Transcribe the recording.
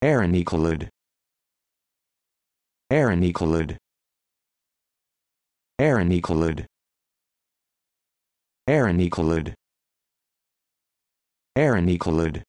Aaron Ecolid. Aaron Ecolid. Aaron Ecolid. Aaron Ecolid. Aaron Ecolid.